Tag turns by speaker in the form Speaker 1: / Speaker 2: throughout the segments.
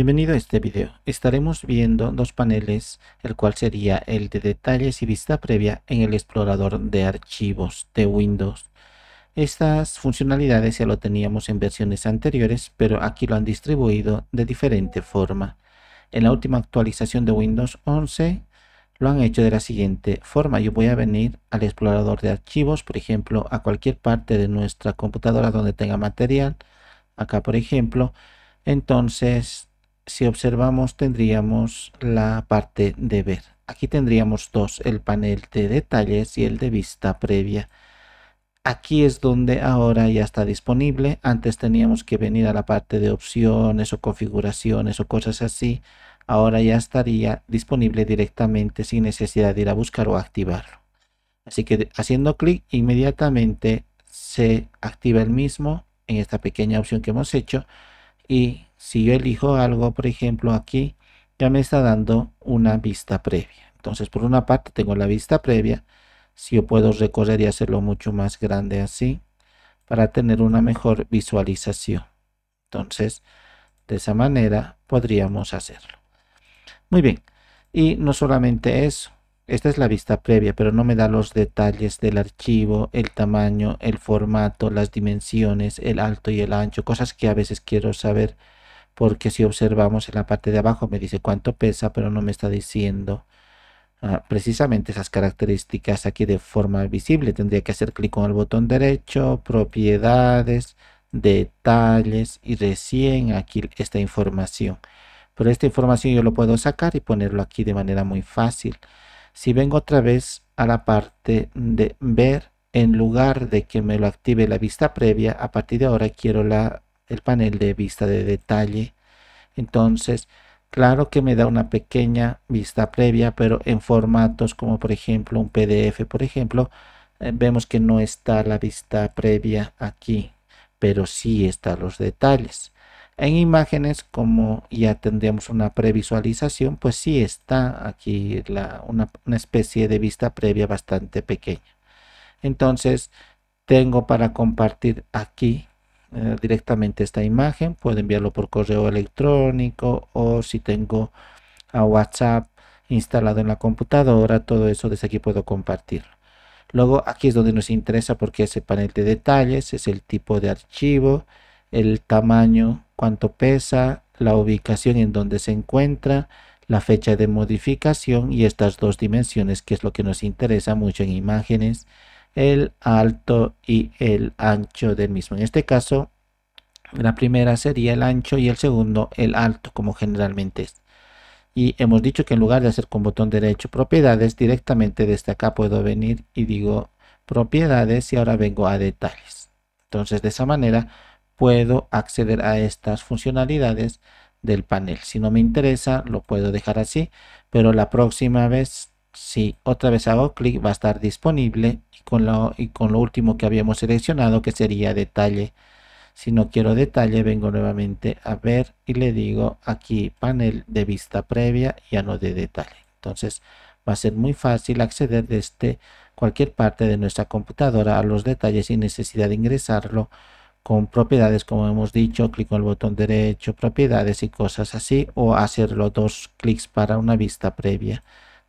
Speaker 1: Bienvenido a este video. Estaremos viendo dos paneles, el cual sería el de detalles y vista previa en el explorador de archivos de Windows. Estas funcionalidades ya lo teníamos en versiones anteriores, pero aquí lo han distribuido de diferente forma. En la última actualización de Windows 11 lo han hecho de la siguiente forma. Yo voy a venir al explorador de archivos, por ejemplo, a cualquier parte de nuestra computadora donde tenga material. Acá, por ejemplo, entonces si observamos tendríamos la parte de ver. Aquí tendríamos dos, el panel de detalles y el de vista previa. Aquí es donde ahora ya está disponible. Antes teníamos que venir a la parte de opciones o configuraciones o cosas así. Ahora ya estaría disponible directamente sin necesidad de ir a buscar o activarlo. Así que haciendo clic inmediatamente se activa el mismo en esta pequeña opción que hemos hecho y si yo elijo algo, por ejemplo, aquí, ya me está dando una vista previa. Entonces, por una parte tengo la vista previa. Si yo puedo recorrer y hacerlo mucho más grande así, para tener una mejor visualización. Entonces, de esa manera podríamos hacerlo. Muy bien. Y no solamente eso. Esta es la vista previa, pero no me da los detalles del archivo, el tamaño, el formato, las dimensiones, el alto y el ancho, cosas que a veces quiero saber porque si observamos en la parte de abajo me dice cuánto pesa, pero no me está diciendo ah, precisamente esas características aquí de forma visible. Tendría que hacer clic con el botón derecho, propiedades, detalles y recién aquí esta información. Pero esta información yo lo puedo sacar y ponerlo aquí de manera muy fácil. Si vengo otra vez a la parte de ver, en lugar de que me lo active la vista previa, a partir de ahora quiero la el panel de vista de detalle. Entonces, claro que me da una pequeña vista previa, pero en formatos como por ejemplo un PDF, por ejemplo, eh, vemos que no está la vista previa aquí, pero sí están los detalles. En imágenes, como ya tendríamos una previsualización, pues sí está aquí una especie de vista previa bastante pequeña. Entonces, tengo para compartir aquí eh, directamente esta imagen, puedo enviarlo por correo electrónico o si tengo a WhatsApp instalado en la computadora, todo eso desde aquí puedo compartirlo. Luego aquí es donde nos interesa porque ese panel de detalles, es el tipo de archivo, el tamaño, cuánto pesa, la ubicación en donde se encuentra, la fecha de modificación y estas dos dimensiones que es lo que nos interesa mucho en imágenes el alto y el ancho del mismo. En este caso, la primera sería el ancho y el segundo el alto, como generalmente es. Y hemos dicho que en lugar de hacer con botón derecho propiedades, directamente desde acá puedo venir y digo propiedades y ahora vengo a detalles. Entonces de esa manera puedo acceder a estas funcionalidades del panel. Si no me interesa, lo puedo dejar así, pero la próxima vez, si otra vez hago clic, va a estar disponible con lo, y con lo último que habíamos seleccionado que sería detalle. Si no quiero detalle, vengo nuevamente a ver y le digo aquí panel de vista previa, ya no de detalle. Entonces va a ser muy fácil acceder desde este, cualquier parte de nuestra computadora a los detalles sin necesidad de ingresarlo con propiedades como hemos dicho, clic con el botón derecho, propiedades y cosas así, o hacerlo dos clics para una vista previa.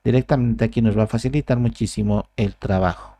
Speaker 1: Directamente aquí nos va a facilitar muchísimo el trabajo.